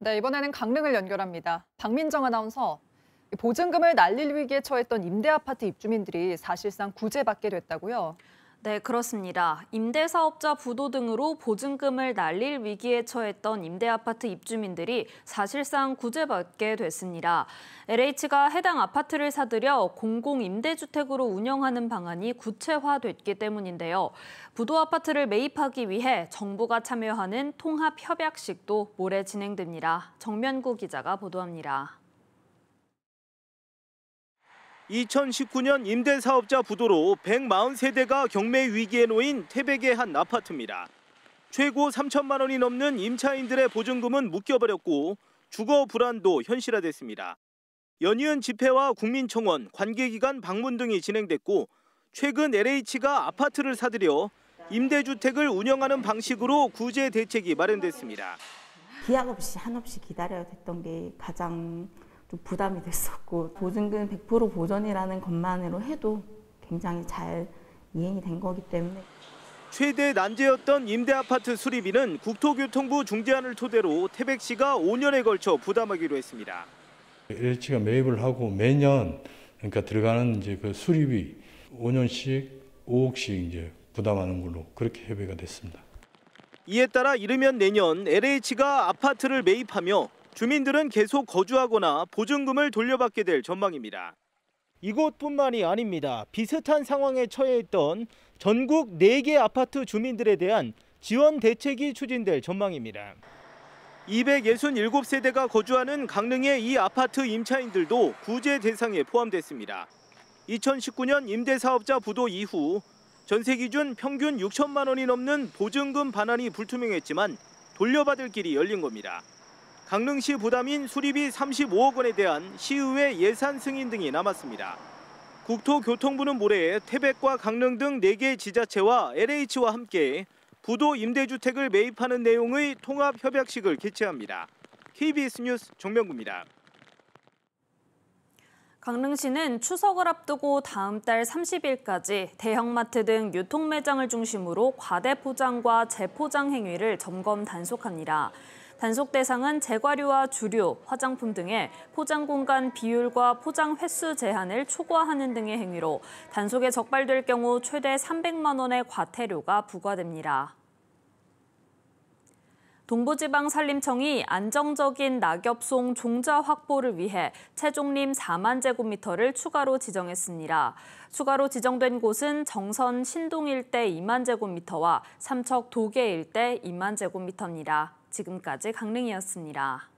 네, 이번에는 강릉을 연결합니다. 박민정 아나운서, 보증금을 날릴 위기에 처했던 임대 아파트 입주민들이 사실상 구제받게 됐다고요. 네, 그렇습니다. 임대사업자 부도 등으로 보증금을 날릴 위기에 처했던 임대아파트 입주민들이 사실상 구제받게 됐습니다. LH가 해당 아파트를 사들여 공공임대주택으로 운영하는 방안이 구체화됐기 때문인데요. 부도아파트를 매입하기 위해 정부가 참여하는 통합협약식도 모레 진행됩니다. 정면구 기자가 보도합니다. 2019년 임대사업자 부도로 140세대가 경매 위기에 놓인 태백의 한 아파트입니다. 최고 3천만 원이 넘는 임차인들의 보증금은 묶여버렸고 주거 불안도 현실화됐습니다. 연이은 집회와 국민청원, 관계기관 방문 등이 진행됐고 최근 LH가 아파트를 사들여 임대주택을 운영하는 방식으로 구제 대책이 마련됐습니다. 기약 없이 한없이 기다려야 됐던 게 가장 좀 부담이 됐었고 보증금 100% 보전이라는 것만으로 해도 굉장히 잘 이행이 된 거기 때문에 최대 난제였던 임대아파트 수리비는 국토교통부 중재안을 토대로 태백시가 5년에 걸쳐 부담하기로 했습니다. LH가 매입을 하고 매년 그러니까 들어가는 이제 그 수리비 5년씩 5억씩 이제 부담하는 걸로 그렇게 협의가 됐습니다. 이에 따라 이르면 내년 LH가 아파트를 매입하며 주민들은 계속 거주하거나 보증금을 돌려받게 될 전망입니다. 이곳뿐만이 아닙니다. 비슷한 상황에 처해 있던 전국 4개 아파트 주민들에 대한 지원 대책이 추진될 전망입니다. 267세대가 거주하는 강릉의 이 아파트 임차인들도 구제 대상에 포함됐습니다. 2019년 임대사업자 부도 이후 전세 기준 평균 6천만 원이 넘는 보증금 반환이 불투명했지만 돌려받을 길이 열린 겁니다. 강릉시 부담인 수리비 35억 원에 대한 시의회 예산 승인 등이 남았습니다. 국토교통부는 모레 태백과 강릉 등 4개 지자체와 LH와 함께 부도 임대주택을 매입하는 내용의 통합 협약식을 개최합니다. KBS 뉴스 정명구입니다. 강릉시는 추석을 앞두고 다음 달 30일까지 대형마트 등 유통 매장을 중심으로 과대 포장과 재포장 행위를 점검 단속합니다. 단속 대상은 재과류와 주류, 화장품 등의 포장 공간 비율과 포장 횟수 제한을 초과하는 등의 행위로 단속에 적발될 경우 최대 300만 원의 과태료가 부과됩니다. 동부지방산림청이 안정적인 낙엽송 종자 확보를 위해 최종림 4만 제곱미터를 추가로 지정했습니다. 추가로 지정된 곳은 정선 신동 일대 2만 제곱미터와 삼척 도계 일대 2만 제곱미터입니다. 지금까지 강릉이었습니다.